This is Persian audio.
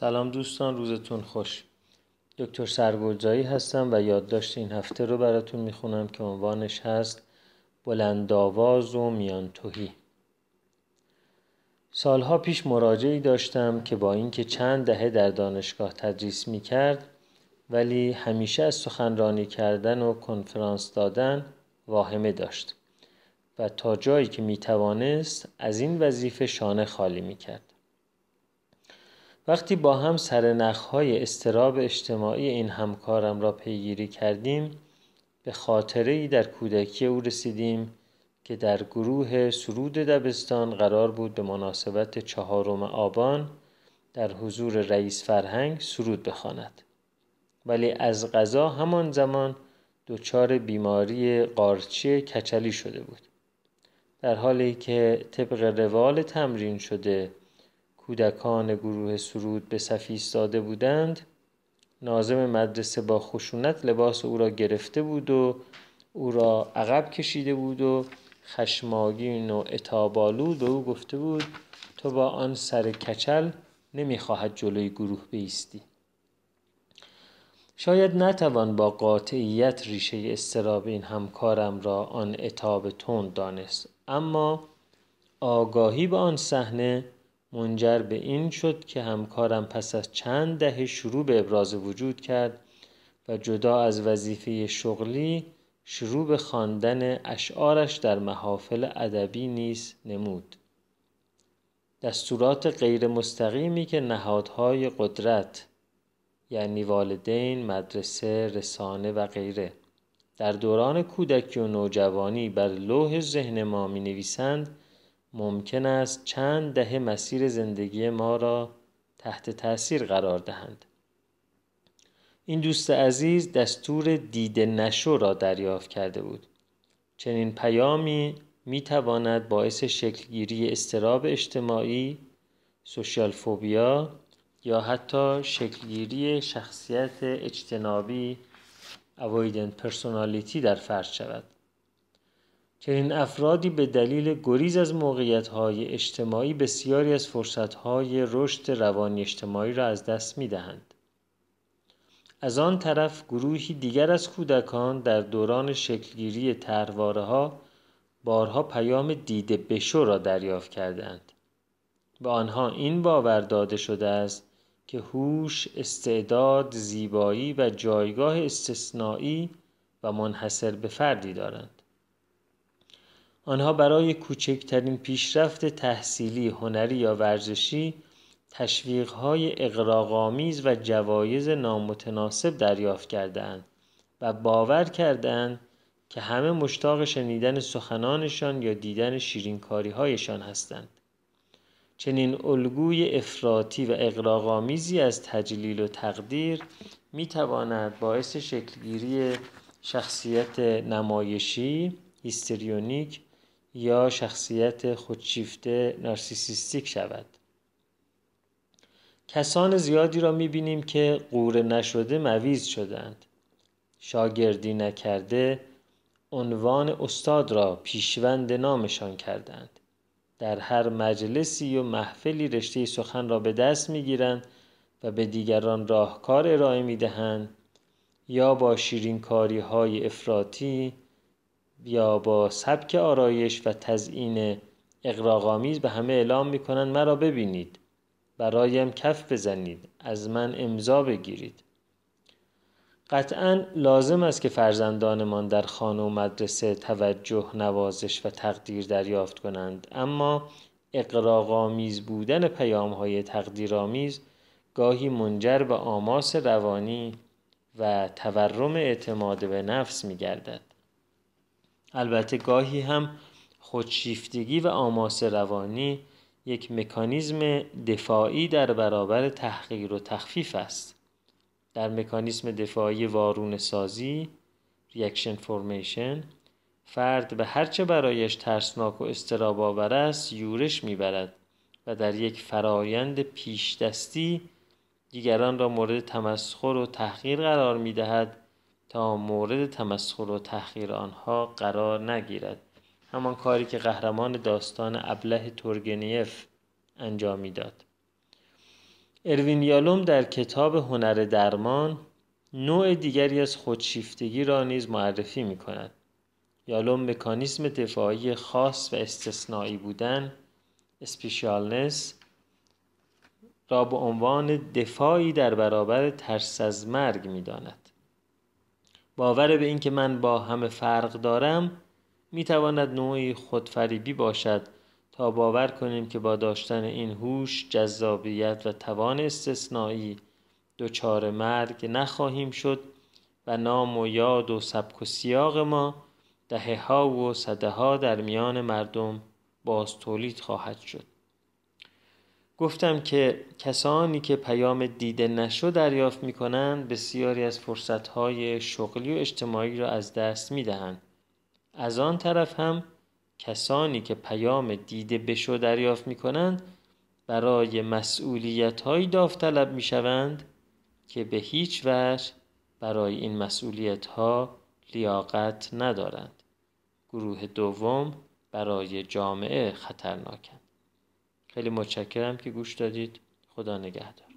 سلام دوستان روزتون خوش دکتر سرگلجایی هستم و یادداشت این هفته رو براتون میخونم که عنوانش هست بلندآواز و میانتوهی سالها پیش مراجعی داشتم که با اینکه چند دهه در دانشگاه تدریس میکرد ولی همیشه از سخنرانی کردن و کنفرانس دادن واهمه داشت و تا جایی که میتوانست از این وظیفه شانه خالی میکرد وقتی با هم سرنخهای استراب اجتماعی این همکارم را پیگیری کردیم به خاطره ای در کودکی او رسیدیم که در گروه سرود دبستان قرار بود به مناسبت چهارم آبان در حضور رئیس فرهنگ سرود بخواند ولی از غذا همان زمان دچار بیماری قارچی کچلی شده بود در حالی که طبق روال تمرین شده کودکان گروه سرود به صفی ایستاده بودند نازم مدرسه با خشونت لباس او را گرفته بود و او را عقب کشیده بود و خشماگین و اتابالود به او گفته بود تو با آن سر کچل نمیخواهد جلوی گروه بیستی شاید نتوان با قاطعیت ریشه استراب این همکارم را آن اتاب تند دانست اما آگاهی به آن صحنه منجر به این شد که همکارم پس از چند دهه شروع به ابراز وجود کرد و جدا از وظیفه شغلی شروع به خواندن اشعارش در محافل ادبی نیز نمود دستورات غیر مستقیمی که نهادهای قدرت یعنی والدین، مدرسه، رسانه و غیره در دوران کودکی و نوجوانی بر لوح ذهن ما می نویسند ممکن است چند دهه مسیر زندگی ما را تحت تاثیر قرار دهند این دوست عزیز دستور دیده نشو را دریافت کرده بود چنین پیامی می تواند باعث شکلگیری استراب اجتماعی سوشیال فوبیا یا حتی شکلگیری شخصیت اجتنابی اوایدن پرسونالیتی در فرد شود چنین افرادی به دلیل گریز از موقعیت‌های اجتماعی بسیاری از فرصت‌های رشد روانی اجتماعی را از دست دهند. از آن طرف گروهی دیگر از کودکان در دوران شکلگیری ترواره بارها پیام دیده بشو را دریافت کردند. به آنها این باور داده شده است که هوش، استعداد، زیبایی و جایگاه استثنایی و منحصر به فردی دارند. آنها برای کوچکترین پیشرفت تحصیلی، هنری یا ورزشی تشویقهای اقراغامیز و جوایز نامتناسب دریافت کردهاند و باور کردند که همه مشتاق شنیدن سخنانشان یا دیدن شیرینکاری هستند. چنین الگوی افراطی و اقراغامیزی از تجلیل و تقدیر می باعث شکلگیری شخصیت نمایشی، هیستریونیک یا شخصیت خودشیفته نارسیسیستیک شود کسان زیادی را میبینیم که قوره نشده مویز شدند شاگردی نکرده عنوان استاد را پیشوند نامشان کردند در هر مجلسی و محفلی رشته سخن را به دست میگیرند و به دیگران راهکار ارائه میدهند یا با شیرینکاری های افراتی، یا با سبک آرایش و تزئین اقراغامیز به همه اعلام میکنند مرا ببینید برایم کف بزنید از من امضا بگیرید قطعا لازم است که فرزندانمان در خانه و مدرسه توجه نوازش و تقدیر دریافت کنند اما اقراغامیز بودن پیام های تقدیرآمیز گاهی منجر به آماس روانی و تورم اعتماد به نفس می گردد. البته گاهی هم خودشیفتگی و آماسه روانی یک مکانیزم دفاعی در برابر تحقیر و تخفیف است در مکانیزم دفاعی وارون سازی ریاکشن فرد به هرچه برایش ترسناک و استراب آور است یورش میبرد و در یک فرایند پیش دستی دیگران را مورد تمسخر و تحقیر قرار میدهد تا مورد تمسخر و تحقیر آنها قرار نگیرد همان کاری که قهرمان داستان ابله تورگنیف انجام میداد اروین یالوم در کتاب هنر درمان نوع دیگری از خودشیفتگی را نیز معرفی می کند. یالوم مکانیسم دفاعی خاص و استثنایی بودن اسپیشالنس را به عنوان دفاعی در برابر ترس از مرگ می داند. باور به اینکه من با همه فرق دارم می تواند نوعی خودفریبی باشد تا باور کنیم که با داشتن این هوش جذابیت و توان استثنایی دچار مرگ نخواهیم شد و نام و یاد و سبک و سیاق ما دهه ها و صده ها در میان مردم باز تولید خواهد شد گفتم که کسانی که پیام دیده نشو دریافت می کنند بسیاری از های شغلی و اجتماعی را از دست می دهند. از آن طرف هم کسانی که پیام دیده بشو دریافت می کنند برای مسئولیت های داوطلب می شوند که به هیچ وجه برای این مسئولیت ها لیاقت ندارند. گروه دوم برای جامعه خطرناکند. خیلی متشکرم که گوش دادید خدا نگهدار